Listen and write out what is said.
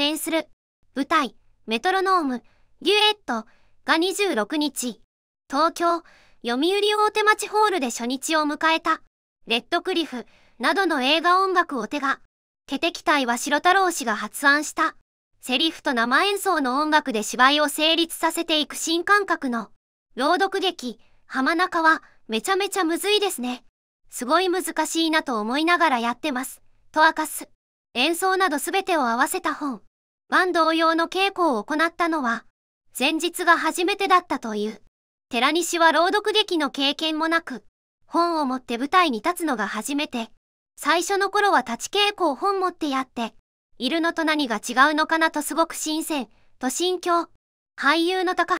演する舞台メトロノームデュエットが26日、東京読売大手町ホールで初日を迎えたレッドクリフなどの映画音楽を手が、ケテキ隊は白太郎氏が発案したセリフと生演奏の音楽で芝居を成立させていく新感覚の朗読劇浜中はめちゃめちゃむずいですね。すごい難しいなと思いながらやってます。と明かす。演奏などすべてを合わせた本。ワン同様の稽古を行ったのは、前日が初めてだったという。寺西は朗読劇の経験もなく、本を持って舞台に立つのが初めて。最初の頃は立ち稽古を本持ってやって、いるのと何が違うのかなとすごく新鮮、と心境。俳優の高